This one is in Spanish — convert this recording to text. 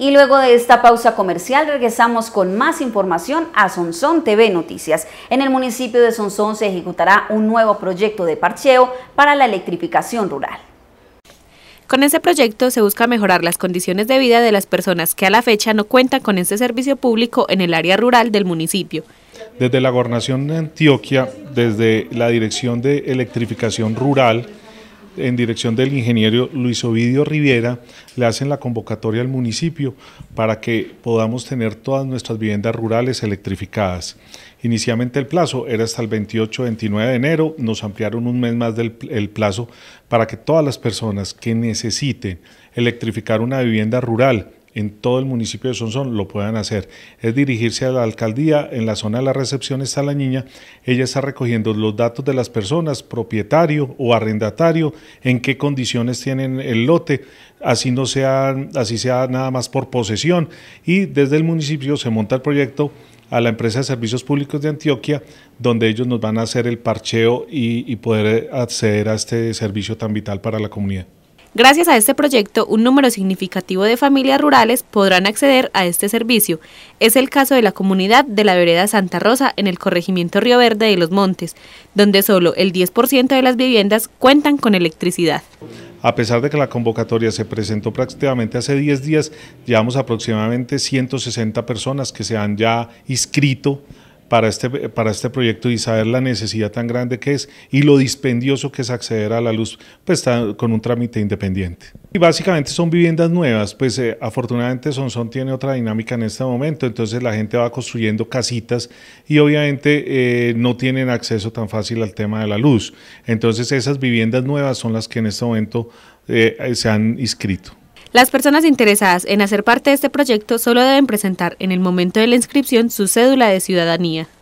Y luego de esta pausa comercial regresamos con más información a Sonsón TV Noticias. En el municipio de Sonsón se ejecutará un nuevo proyecto de parcheo para la electrificación rural. Con este proyecto se busca mejorar las condiciones de vida de las personas que a la fecha no cuentan con este servicio público en el área rural del municipio. Desde la Gobernación de Antioquia, desde la Dirección de Electrificación Rural, en dirección del ingeniero Luis Ovidio Riviera, le hacen la convocatoria al municipio para que podamos tener todas nuestras viviendas rurales electrificadas. Inicialmente el plazo era hasta el 28-29 de enero, nos ampliaron un mes más del el plazo para que todas las personas que necesiten electrificar una vivienda rural en todo el municipio de Sonson lo puedan hacer. Es dirigirse a la alcaldía, en la zona de la recepción está la niña, ella está recogiendo los datos de las personas, propietario o arrendatario, en qué condiciones tienen el lote, así no sea, así sea nada más por posesión y desde el municipio se monta el proyecto a la empresa de servicios públicos de Antioquia, donde ellos nos van a hacer el parcheo y poder acceder a este servicio tan vital para la comunidad. Gracias a este proyecto, un número significativo de familias rurales podrán acceder a este servicio. Es el caso de la comunidad de la vereda Santa Rosa en el corregimiento Río Verde de Los Montes, donde solo el 10% de las viviendas cuentan con electricidad. A pesar de que la convocatoria se presentó prácticamente hace 10 días, llevamos aproximadamente 160 personas que se han ya inscrito para este, para este proyecto y saber la necesidad tan grande que es y lo dispendioso que es acceder a la luz pues, con un trámite independiente. Y básicamente son viviendas nuevas, pues eh, afortunadamente Sonsón tiene otra dinámica en este momento, entonces la gente va construyendo casitas y obviamente eh, no tienen acceso tan fácil al tema de la luz. Entonces esas viviendas nuevas son las que en este momento eh, se han inscrito. Las personas interesadas en hacer parte de este proyecto solo deben presentar en el momento de la inscripción su cédula de ciudadanía.